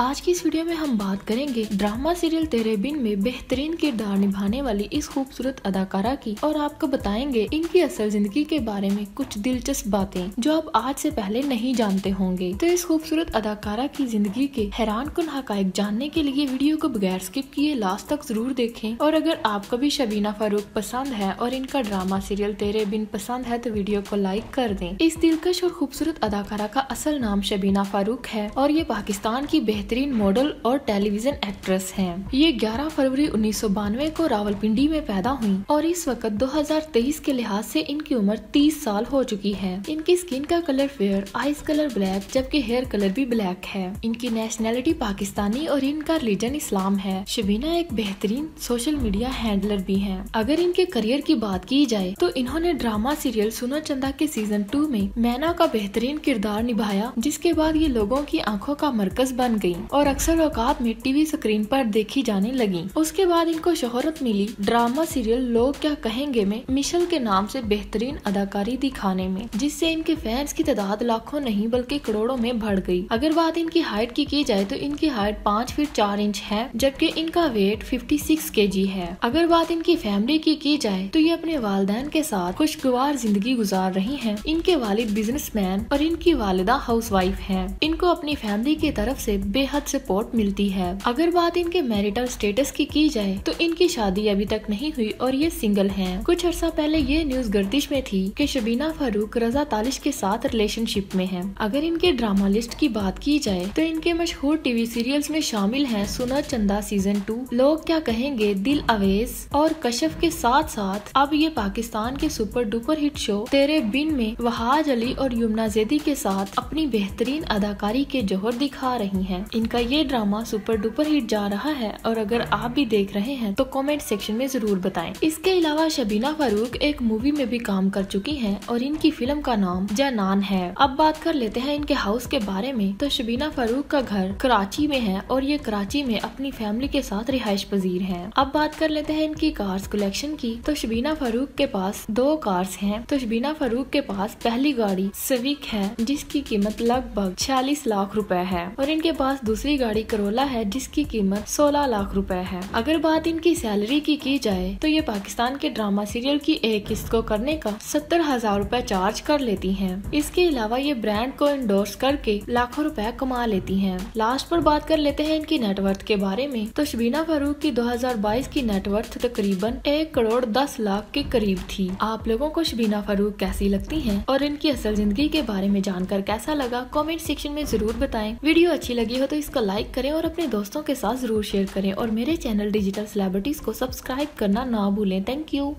आज की इस वीडियो में हम बात करेंगे ड्रामा सीरियल तेरे बिन में बेहतरीन किरदार निभाने वाली इस खूबसूरत अदाकारा की और आपको बताएंगे इनकी असल जिंदगी के बारे में कुछ दिलचस्प बातें जो आप आज से पहले नहीं जानते होंगे तो इस खूबसूरत अदाकारा की जिंदगी के हैरान कन हकायक जानने के लिए वीडियो को बगैर स्किप किए लास्ट तक जरूर देखें और अगर आपको भी शबीना फारूक पसंद है और इनका ड्रामा सीरियल तेरे बिन पसंद है तो वीडियो को लाइक कर दे इस दिलकश और खूबसूरत अदाकारा का असल नाम शबीना फारूक है और ये पाकिस्तान की बेहतर बेहतरीन मॉडल और टेलीविजन एक्ट्रेस हैं ये 11 फरवरी उन्नीस को रावलपिंडी में पैदा हुई और इस वक्त 2023 के लिहाज से इनकी उम्र 30 साल हो चुकी है इनकी स्किन का colour fair eyes colour black जबकि हेयर कलर भी ब्लैक है इनकी नेशनैलिटी पाकिस्तानी और इनका रिलीजन इस्लाम है शबीना एक बेहतरीन सोशल मीडिया हैंडलर भी है अगर इनके करियर की बात की जाए तो इन्होंने ड्रामा सीरियल सुनो चंदा के सीजन टू में मैना का बेहतरीन किरदार निभाया जिसके बाद ये लोगों की आंखों का मरकज बन गयी गईं और अक्सर औकात में टीवी स्क्रीन पर देखी जाने लगी उसके बाद इनको शोहरत मिली ड्रामा सीरियल लोग क्या कहेंगे में मिशल के नाम से बेहतरीन अदाकारी दिखाने में जिससे इनके फैंस की तादाद लाखों नहीं बल्कि करोड़ों में बढ़ गयी अगर बात इनकी हाइट की की जाए तो इनकी हाइट पाँच फीट चार इंच है जबकि इनका वेट फिफ्टी सिक्स के जी है अगर बात इनकी फैमिली की की जाए तो ये अपने वालदेन के साथ खुशगवार जिंदगी गुजार रही है इनके वालिद बिजनेसमैन और इनकी वालिदा हाउसवाइफ हैं को अपनी फैमिली की तरफ से बेहद सपोर्ट मिलती है अगर बात इनके मैरिटल स्टेटस की की जाए तो इनकी शादी अभी तक नहीं हुई और ये सिंगल हैं। कुछ अर्सा पहले ये न्यूज गर्दिश में थी कि शबीना फारूक रजा तालिश के साथ रिलेशनशिप में है अगर इनके ड्रामा लिस्ट की बात की जाए तो इनके मशहूर टीवी सीरियल में शामिल है सुना चंदा सीजन टू लोग क्या कहेंगे दिल अवेज और कशफ के साथ साथ अब ये पाकिस्तान के सुपर डुपर हिट शो तेरे बिन में वहाज अली और यमुना जेदी के साथ अपनी बेहतरीन अदाकारी बेकारी के जोहर दिखा रही हैं। इनका ये ड्रामा सुपर डुपर हिट जा रहा है और अगर आप भी देख रहे हैं तो कमेंट सेक्शन में जरूर बताएं। इसके अलावा शबीना फारूक एक मूवी में भी काम कर चुकी हैं और इनकी फिल्म का नाम जनान है अब बात कर लेते हैं इनके हाउस के बारे में तो शबीना फारूक का घर कराची में है और ये कराची में अपनी फैमिली के साथ रिहायश पजीर है अब बात कर लेते हैं इनकी कार्स कलेक्शन की तो शबीना फारूक के पास दो कार्स है तो शबीना फारूक के पास पहली गाड़ी सविक है जिसकी कीमत लगभग छियालीस तीस लाख रुपए है और इनके पास दूसरी गाड़ी करोला है जिसकी कीमत सोलह लाख रुपए है अगर बात इनकी सैलरी की की जाए तो ये पाकिस्तान के ड्रामा सीरियल की एक किस्त को करने का सत्तर हजार रूपए चार्ज कर लेती है इसके अलावा ये ब्रांड को इंडोर्स करके लाखों रूपए कमा लेती है लास्ट पर बात कर लेते हैं इनकी नेटवर्थ के बारे में तो शबीना फारूक की 2022 की नेटवर्थ तकरीबन एक करोड़ दस लाख के करीब थी आप लोगों को शबीना फारूक कैसी लगती है और इनकी असल जिंदगी के बारे में जानकर कैसा लगा कॉमेंट सेक्शन में जरूर बताएं वीडियो अच्छी लगी हो तो इसको लाइक करें और अपने दोस्तों के साथ जरूर शेयर करें और मेरे चैनल डिजिटल सेलिब्रिटीज को सब्सक्राइब करना ना भूलें थैंक यू